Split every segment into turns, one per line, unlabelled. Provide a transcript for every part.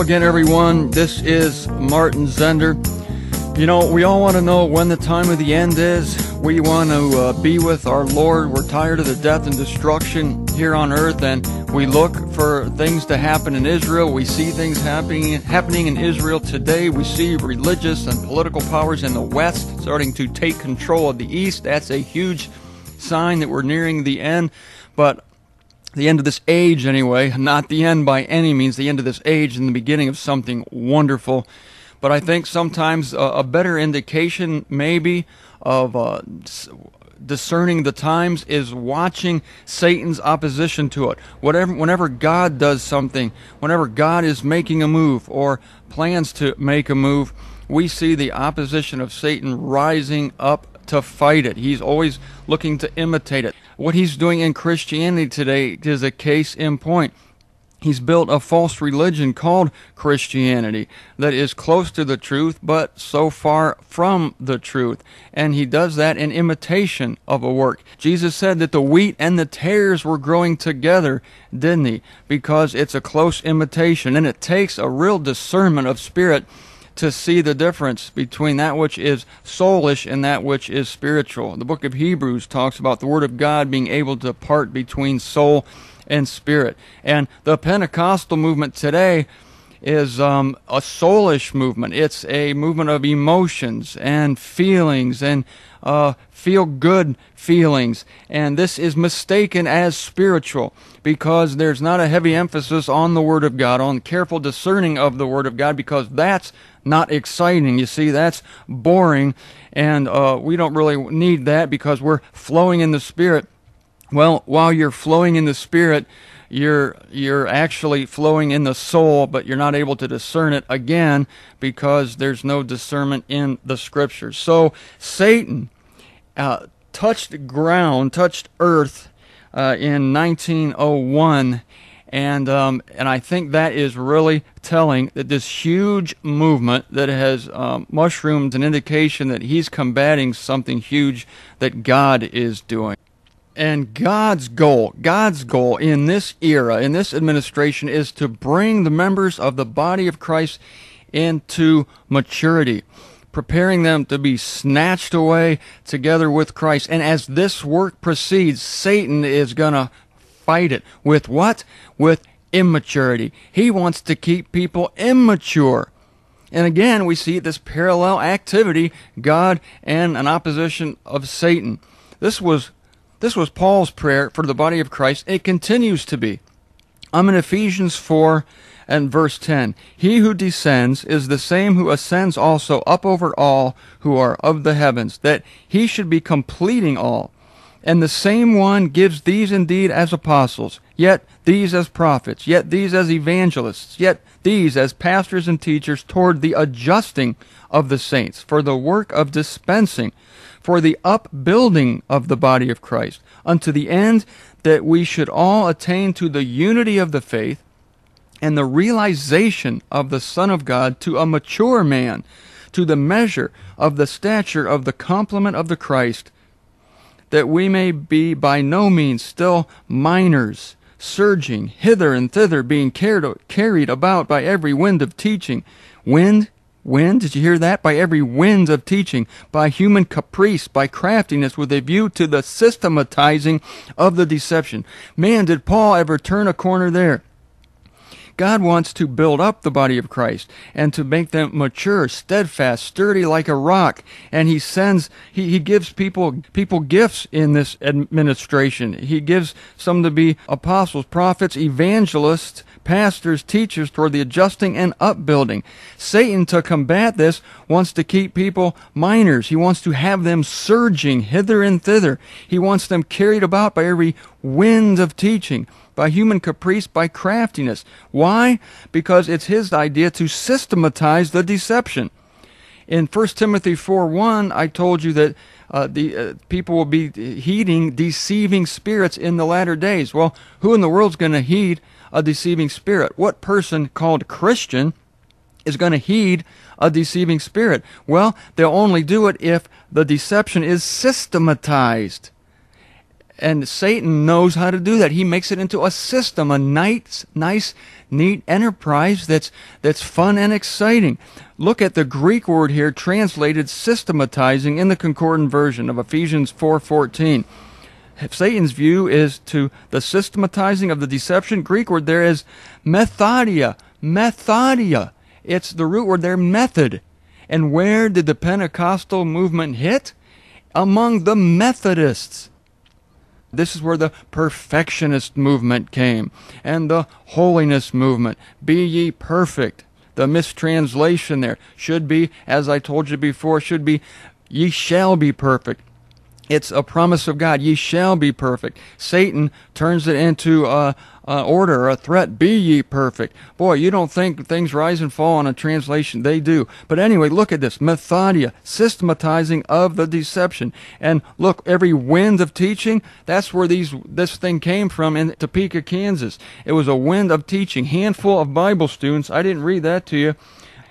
again, everyone. This is Martin Zender. You know, we all want to know when the time of the end is. We want to uh, be with our Lord. We're tired of the death and destruction here on earth, and we look for things to happen in Israel. We see things happening happening in Israel today. We see religious and political powers in the West starting to take control of the East. That's a huge sign that we're nearing the end. But the end of this age, anyway. Not the end by any means, the end of this age and the beginning of something wonderful. But I think sometimes uh, a better indication, maybe, of uh, discerning the times is watching Satan's opposition to it. Whatever, whenever God does something, whenever God is making a move or plans to make a move, we see the opposition of Satan rising up to fight it. He's always looking to imitate it. What he's doing in Christianity today is a case in point. He's built a false religion called Christianity that is close to the truth, but so far from the truth. And he does that in imitation of a work. Jesus said that the wheat and the tares were growing together, didn't he? Because it's a close imitation, and it takes a real discernment of spirit to see the difference between that which is soulish and that which is spiritual. The book of Hebrews talks about the Word of God being able to part between soul and spirit. And the Pentecostal movement today is um, a soulish movement. It's a movement of emotions and feelings and uh, feel good feelings. And this is mistaken as spiritual because there's not a heavy emphasis on the Word of God, on careful discerning of the Word of God, because that's not exciting. You see, that's boring. And uh, we don't really need that because we're flowing in the Spirit. Well, while you're flowing in the Spirit, you're you're actually flowing in the soul but you're not able to discern it again because there's no discernment in the scriptures so satan uh, touched ground touched earth uh, in 1901 and um, and I think that is really telling that this huge movement that has um, mushroomed an indication that he's combating something huge that God is doing. And God's goal, God's goal in this era, in this administration, is to bring the members of the body of Christ into maturity, preparing them to be snatched away together with Christ. And as this work proceeds, Satan is going to fight it. With what? With immaturity. He wants to keep people immature. And again, we see this parallel activity God and an opposition of Satan. This was this was Paul's prayer for the body of Christ. It continues to be. I'm in Ephesians 4 and verse 10. He who descends is the same who ascends also up over all who are of the heavens, that he should be completing all and the same one gives these indeed as apostles, yet these as prophets, yet these as evangelists, yet these as pastors and teachers toward the adjusting of the saints, for the work of dispensing, for the upbuilding of the body of Christ, unto the end that we should all attain to the unity of the faith and the realization of the Son of God to a mature man, to the measure of the stature of the complement of the Christ that we may be by no means still minors, surging hither and thither, being carried, carried about by every wind of teaching. Wind? Wind? Did you hear that? By every wind of teaching, by human caprice, by craftiness, with a view to the systematizing of the deception. Man, did Paul ever turn a corner there? God wants to build up the body of Christ and to make them mature, steadfast, sturdy like a rock. And he sends, he, he gives people, people gifts in this administration. He gives some to be apostles, prophets, evangelists, pastors, teachers toward the adjusting and upbuilding. Satan, to combat this, wants to keep people minors. He wants to have them surging hither and thither. He wants them carried about by every wind of teaching by human caprice, by craftiness. Why? Because it's his idea to systematize the deception. In 1 Timothy 4 1, I told you that uh, the uh, people will be heeding deceiving spirits in the latter days. Well, who in the world's going to heed a deceiving spirit? What person called Christian is going to heed a deceiving spirit? Well, they'll only do it if the deception is systematized. And Satan knows how to do that. He makes it into a system, a nice, nice, neat enterprise that's that's fun and exciting. Look at the Greek word here translated systematizing in the concordant version of Ephesians 4:14. Satan's view is to the systematizing of the deception. Greek word there is methodia, methodia. It's the root word there, method. And where did the Pentecostal movement hit? Among the Methodists. This is where the perfectionist movement came and the holiness movement. Be ye perfect. The mistranslation there should be, as I told you before, should be, ye shall be perfect. It's a promise of God. Ye shall be perfect. Satan turns it into a, a, order, a threat. Be ye perfect. Boy, you don't think things rise and fall on a translation. They do. But anyway, look at this. Methodia, systematizing of the deception. And look, every wind of teaching, that's where these this thing came from in Topeka, Kansas. It was a wind of teaching. Handful of Bible students. I didn't read that to you.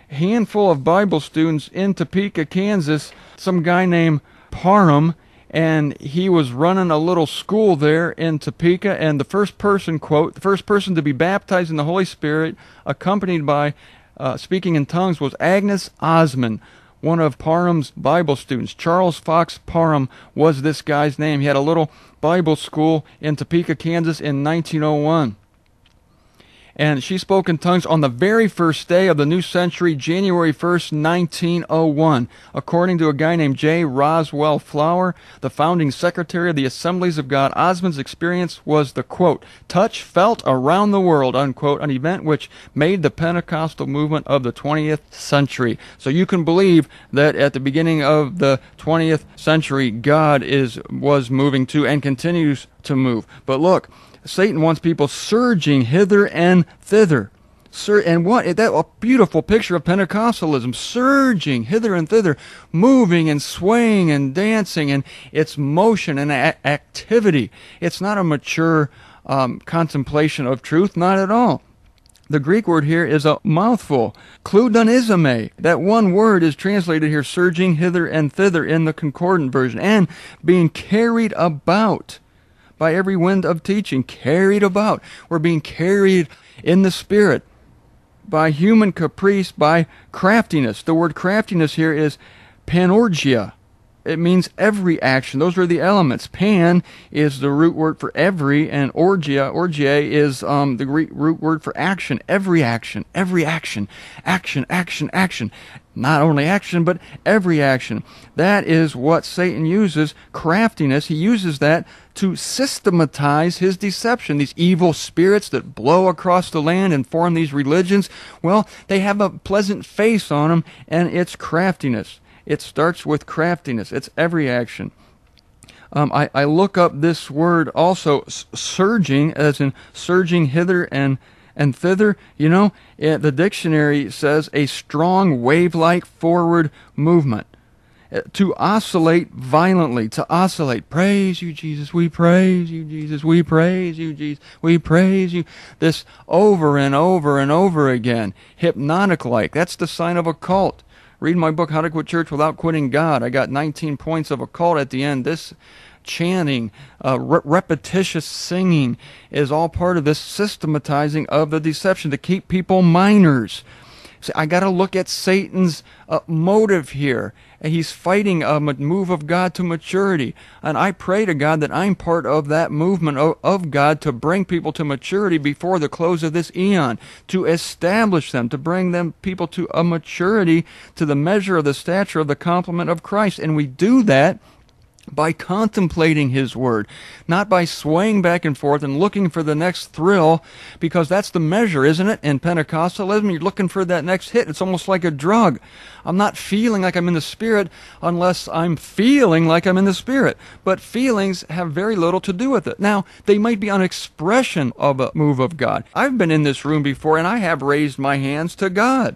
Handful of Bible students in Topeka, Kansas. Some guy named Parham and he was running a little school there in Topeka. And the first person, quote, the first person to be baptized in the Holy Spirit, accompanied by uh, speaking in tongues, was Agnes Osman, one of Parham's Bible students. Charles Fox Parham was this guy's name. He had a little Bible school in Topeka, Kansas in 1901 and she spoke in tongues on the very first day of the new century, January 1st, 1901, according to a guy named J. Roswell Flower, the founding secretary of the Assemblies of God. Osmond's experience was the quote, touch felt around the world, unquote, an event which made the Pentecostal movement of the 20th century. So you can believe that at the beginning of the 20th century, God is was moving to and continues to move. But look, Satan wants people surging hither and thither. Sur- and what that a beautiful picture of Pentecostalism, surging hither and thither, moving and swaying and dancing, and its motion and a- activity. It's not a mature um, contemplation of truth, not at all. The Greek word here is a mouthful, kludonizome. That one word is translated here, surging hither and thither in the concordant version, and being carried about by every wind of teaching, carried about. We're being carried in the Spirit by human caprice, by craftiness. The word craftiness here is panorgia. It means every action. Those are the elements. Pan is the root word for every, and orgia, orgia, is um, the Greek root word for action. Every action, every action, action, action, action. Not only action, but every action. That is what Satan uses craftiness. He uses that to systematize his deception. These evil spirits that blow across the land and form these religions, well, they have a pleasant face on them, and it's craftiness. It starts with craftiness, it's every action. Um, I, I look up this word also, surging, as in surging hither and and thither. You know, it, eh, the dictionary says a strong wave like forward movement. Eh, to oscillate violently, to oscillate. Praise you, Jesus. We praise you, Jesus. We praise you, Jesus. We praise you. This over and over and over again, hypnotic like. That's the sign of a cult. Read my book, How to Quit Church Without Quitting God. I got 19 points of a cult at the end. This chanting, uh, re- repetitious singing is all part of this systematizing of the deception to keep people minors. So I got to look at Satan's uh, motive here. and He's fighting a move of God to maturity. And I pray to God that I'm part of that movement of, of God to bring people to maturity before the close of this eon, to establish them, to bring them people to a maturity to the measure of the stature of the complement of Christ. And we do that by contemplating His Word, not by swaying back and forth and looking for the next thrill, because that's the measure, isn't it? In Pentecostalism, you're looking for that next hit. It's almost like a drug. I'm not feeling like I'm in the Spirit unless I'm feeling like I'm in the Spirit. But feelings have very little to do with it. Now, they might be an expression of a move of God. I've been in this room before and I have raised my hands to God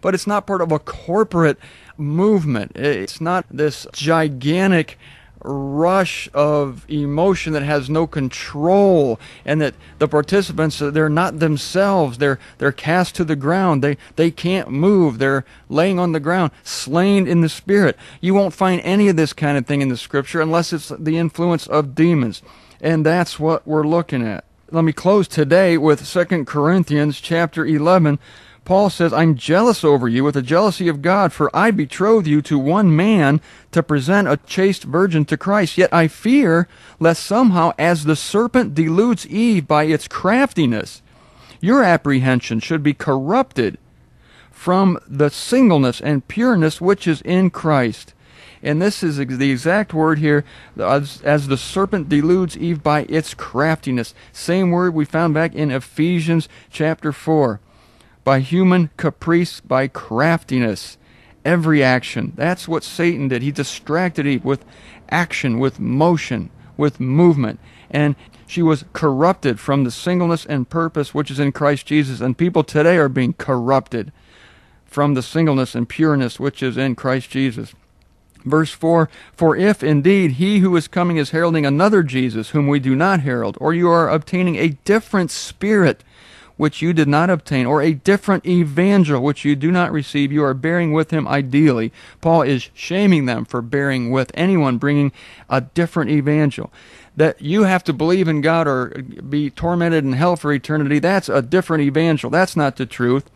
but it's not part of a corporate movement. It's not this gigantic rush of emotion that has no control and that the participants uh, they're not themselves they're they're cast to the ground they they can't move they're laying on the ground slain in the spirit you won't find any of this kind of thing in the scripture unless it's the influence of demons and that's what we're looking at let me close today with 2 Corinthians chapter 11 Paul says, I'm jealous over you with the jealousy of God, for I betrothed you to one man to present a chaste virgin to Christ. Yet I fear lest somehow, as the serpent deludes Eve by its craftiness, your apprehension should be corrupted from the singleness and pureness which is in Christ. And this is the exact word here, as, as, the serpent deludes Eve by its craftiness. Same word we found back in Ephesians chapter 4 by human caprice, by craftiness. Every action. That's what Satan did. He distracted Eve with action, with motion, with movement. And she was corrupted from the singleness and purpose which is in Christ Jesus. And people today are being corrupted from the singleness and pureness which is in Christ Jesus. Verse 4 For if indeed he who is coming is heralding another Jesus, whom we do not herald, or you are obtaining a different spirit which you did not obtain, or a different evangel which you do not receive. You are bearing with him ideally. Paul is shaming them for bearing with anyone bringing a different evangel. That you have to believe in God or be tormented in hell for eternity, that's a different evangel. That's not the truth.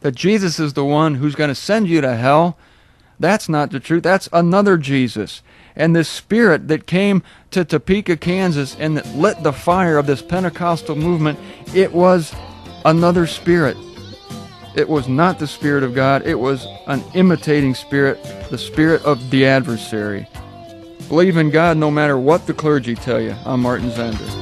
That Jesus is the one who's going to send you to hell, that's not the truth. That's another Jesus and this spirit that came to Topeka, Kansas, and that lit the fire of this Pentecostal movement, it was another spirit. It was not the Spirit of God, it was an imitating spirit, the spirit of the adversary. Believe in God no matter what the clergy tell you. I'm Martin Zander.